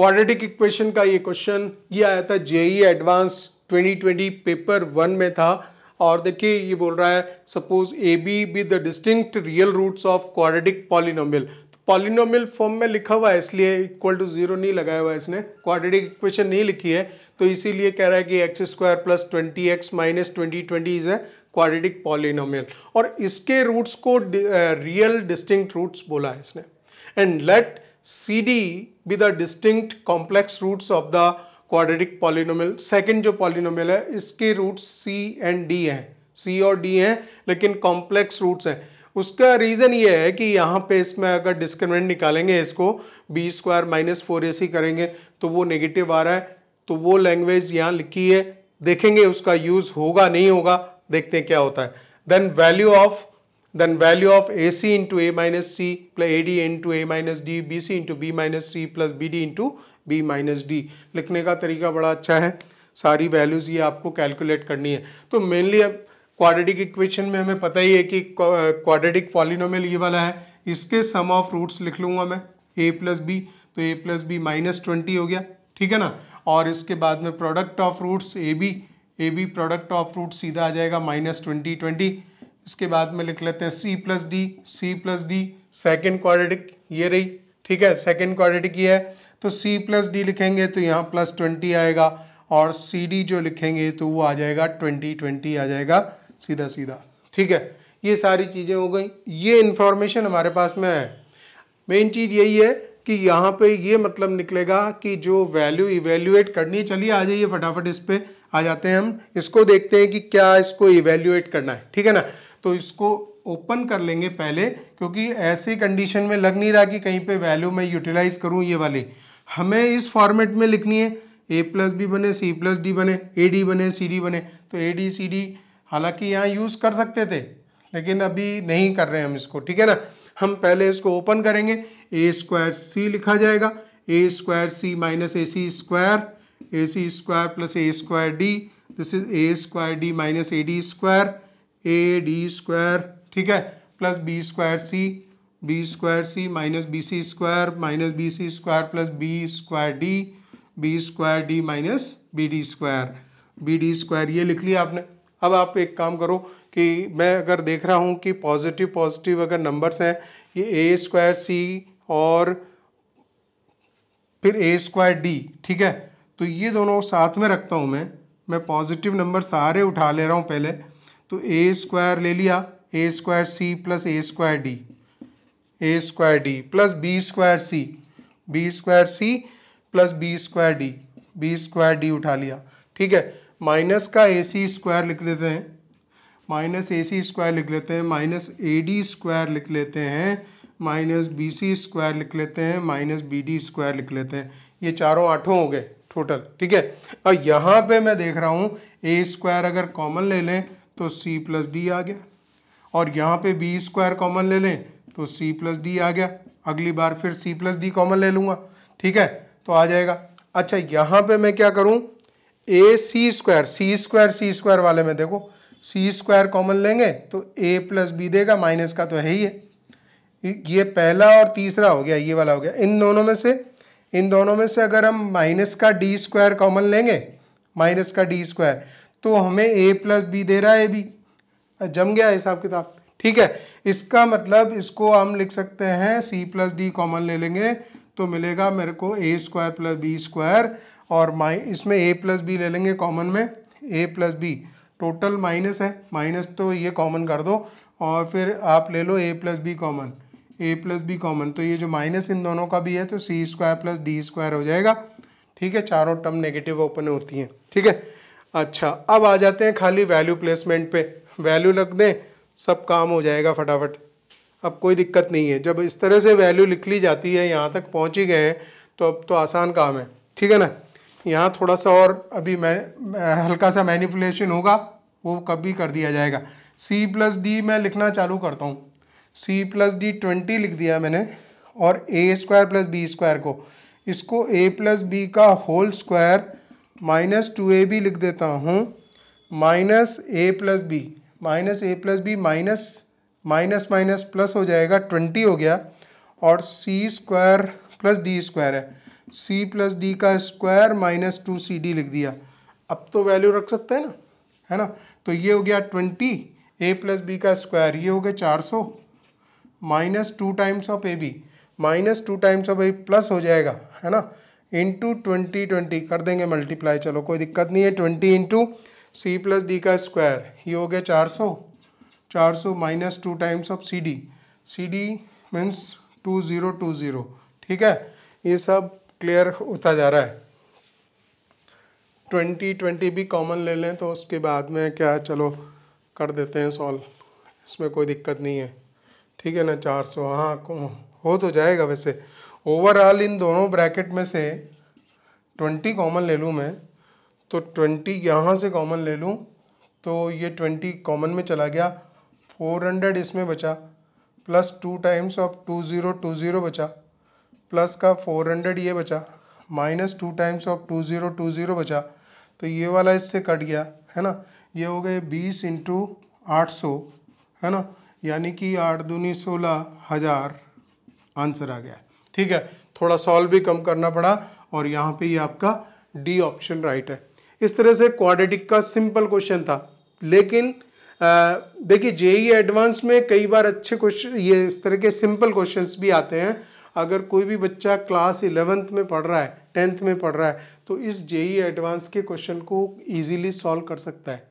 quadratic equation का ये question ये आया था जेई एडवांस 2020 पेपर वन में था और देखिए ये बोल रहा है suppose A B be the distinct real roots of quadratic polynomial polynomial form में लिखा हुआ है इसलिए इक्वल टू जीरो नहीं लगाया हुआ है इसने क्वाड्रेटिक इक्वेशन नहीं लिखी है तो इसीलिए कह रहा है कि X square plus twenty X minus twenty twenty is a quadratic polynomial और इसके रूट्स को रियल डिस्टिंक्ट रूट्स बोला है इसने and let CD be the distinct complex roots of the quadratic polynomial second जो polynomial है इसके roots C and D हैं C और D हैं लेकिन complex roots हैं उसका रीज़न ये है कि यहाँ पे इसमें अगर डिस्क्रिमिनेंट निकालेंगे इसको B square minus four A C करेंगे तो वो नेगेटिव आ रहा है तो वो लैंग्वेज यहाँ लिखी है देखेंगे उसका यूज़ होगा नहीं होगा देखते हैं क्या होता है then value of then value of AC into A minus C plus AD into A minus D, BC into B minus C plus BD into B minus D लिखने का तरीका बड़ा अच्छा है सारी वैल्यूज़ ये आपको कैलकुलेट करनी है तो मेनली अब क्वाड्रेटिक इक्वेशन में हमें पता ही है कि क्वाड्रेटिक पॉलिनोमियल ये वाला है इसके सम ऑफ रूट्स लिख लूँगा मैं ए प्लस बी तो A plus B minus twenty हो गया ठीक है ना और इसके बाद में product of roots A B A B product of root सीधा आ जाएगा माइनस ट्वेंटी ट्वेंटी इसके बाद में लिख लेते हैं C plus D C plus D second quadratic ये रही ठीक है सेकेंड क्वाड्रेटिक ये है तो सी प्लस डी लिखेंगे तो यहाँ प्लस ट्वेंटी आएगा और सी डी जो लिखेंगे तो वो आ जाएगा ट्वेंटी ट्वेंटी आ जाएगा सीधा सीधा ठीक है ये सारी चीज़ें हो गई ये इन्फॉर्मेशन हमारे पास में है मेन चीज़ यही है कि यहाँ पे ये मतलब निकलेगा कि जो वैल्यू इवेल्यूएट करनी है चलिए आ जाइए फटाफट इस पर आ जाते हैं हम इसको देखते हैं कि क्या इसको इवेल्यूएट करना है ठीक है ना तो इसको ओपन कर लेंगे पहले क्योंकि ऐसी कंडीशन में लग नहीं रहा कि कहीं पे वैल्यू मैं यूटिलाइज करूँ ये वाली हमें इस फॉर्मेट में लिखनी है ए प्लस बी बने सी प्लस डी बने ए डी बने सी डी बने तो ए डी सी डी हालांकि यहाँ यूज़ कर सकते थे लेकिन अभी नहीं कर रहे हैं हम इसको ठीक है ना हम पहले इसको ओपन करेंगे ए स्क्वायर सी लिखा जाएगा A square C minus A C square A C square plus A square D this is A square D minus A D square A D square ठीक है plus B square C B square C minus B C square minus B C square plus B square D B square D minus B D square B D square ये लिख लिया आपने अब आप एक काम करो कि मैं अगर देख रहा हूँ कि पॉजिटिव पॉजिटिव अगर नंबर्स हैं ये ए स्क्वायर सी और फिर ए स्क्वायर डी ठीक है तो ये दोनों साथ में रखता हूँ मैं मैं पॉजिटिव नंबर सारे उठा ले रहा हूँ पहले तो ए स्क्वायर ले लिया A square C plus A square D A square D plus B square C B square C plus B square D B square D उठा लिया ठीक है माइनस का ए सी स्क्वायर लिख लेते हैं माइनस ए सी स्क्वायर लिख लेते हैं माइनस ए डी स्क्वायर लिख लेते हैं माइनस बी सी स्क्वायर लिख लेते हैं माइनस बी डी स्क्वायर लिख लेते हैं ये चारों आठों हो गए टोटल ठीक है और यहाँ पे मैं देख रहा हूँ ए स्क्वायर अगर कॉमन ले लें तो सी प्लस डी आ गया और यहाँ पे बी स्क्वायर कॉमन ले लें तो सी प्लस डी आ गया अगली बार फिर सी प्लस डी कॉमन ले लूँगा ठीक है तो आ जाएगा अच्छा यहाँ पे मैं क्या करूँ A C square C square C square वाले में देखो सी स्क्वायर कॉमन लेंगे तो ए प्लस बी देगा माइनस का तो है ही है ये पहला और तीसरा हो गया ये वाला हो गया इन दोनों में से इन दोनों में से अगर हम माइनस का डी स्क्वायर कॉमन लेंगे माइनस का डी स्क्वायर तो हमें ए प्लस बी दे रहा है बी जम गया हिसाब किताब ठीक है इसका मतलब इसको हम लिख सकते हैं सी प्लस डी कॉमन ले लेंगे तो मिलेगा मेरे को A square plus B square और माइ इसमें ए प्लस बी ले लेंगे कॉमन में A plus B total minus है माइनस तो ये कॉमन कर दो और फिर आप ले लो A plus B common A plus B common तो ये जो माइनस इन दोनों का भी है तो C square plus D square हो जाएगा ठीक है चारों टर्म नेगेटिव ओपन होती हैं ठीक है अच्छा अब आ जाते हैं खाली वैल्यू प्लेसमेंट पे वैल्यू लग दें सब काम हो जाएगा फटाफट अब कोई दिक्कत नहीं है जब इस तरह से वैल्यू लिख ली जाती है यहाँ तक पहुँच ही गए हैं तो अब तो आसान काम है ठीक है ना यहाँ थोड़ा सा और अभी मैं हल्का सा मैनिपुलेशन होगा वो कभी कर दिया जाएगा सी प्लस डी मैं लिखना चालू करता हूँ सी प्लस डी ट्वेंटी लिख दिया मैंने और A square plus B square को इसको ए प्लस बी का whole square minus two A B लिख देता हूँ minus A plus B minus A plus B minus minus minus plus हो जाएगा ट्वेंटी हो गया और C square plus D square है सी प्लस डी का square minus two C D लिख दिया अब तो वैल्यू रख सकते हैं ना है ना तो ये हो गया ट्वेंटी ए प्लस बी का स्क्वायर ये हो गया चार सौ minus two times of A B minus two times of A plus हो जाएगा है ना इंटू ट्वेंटी ट्वेंटी कर देंगे मल्टीप्लाई चलो कोई दिक्कत नहीं है twenty into C plus D का स्क्वायर ये हो गया चार सौ चार सौ minus two times of C D C D means two zero two zero ठीक है ये सब क्लियर होता जा रहा है ट्वेंटी ट्वेंटी भी कॉमन ले लें तो उसके बाद में क्या चलो कर देते हैं सॉल्व इसमें कोई दिक्कत नहीं है ठीक है ना चार सौ हाँ हो तो जाएगा वैसे ओवरऑल इन दोनों ब्रैकेट में से ट्वेंटी कॉमन ले लूँ मैं तो ट्वेंटी यहाँ से कॉमन ले लूँ तो ये ट्वेंटी कॉमन में चला गया फोर हंड्रेड इसमें बचा plus two times of two zero two zero बचा प्लस का फोर हंड्रेड ये बचा minus two times of two zero two zero बचा तो ये वाला इससे कट गया है ना ये हो गए बीस इंटू आठ सौ है ना यानी कि आठ दूनी सोलह हज़ार आंसर आ गया ठीक है थोड़ा सॉल्व भी कम करना पड़ा और यहाँ पे ये यह आपका डी ऑप्शन राइट है इस तरह से क्वाड्रेटिक का सिंपल क्वेश्चन था लेकिन देखिए जेई एडवांस e में कई बार अच्छे क्वेश्चन ये इस तरह के सिंपल क्वेश्चन भी आते हैं अगर कोई भी बच्चा क्लास इलेवेंथ में पढ़ रहा है टेंथ में पढ़ रहा है तो इस जेई एडवांस e के क्वेश्चन को ईजिली सॉल्व कर सकता है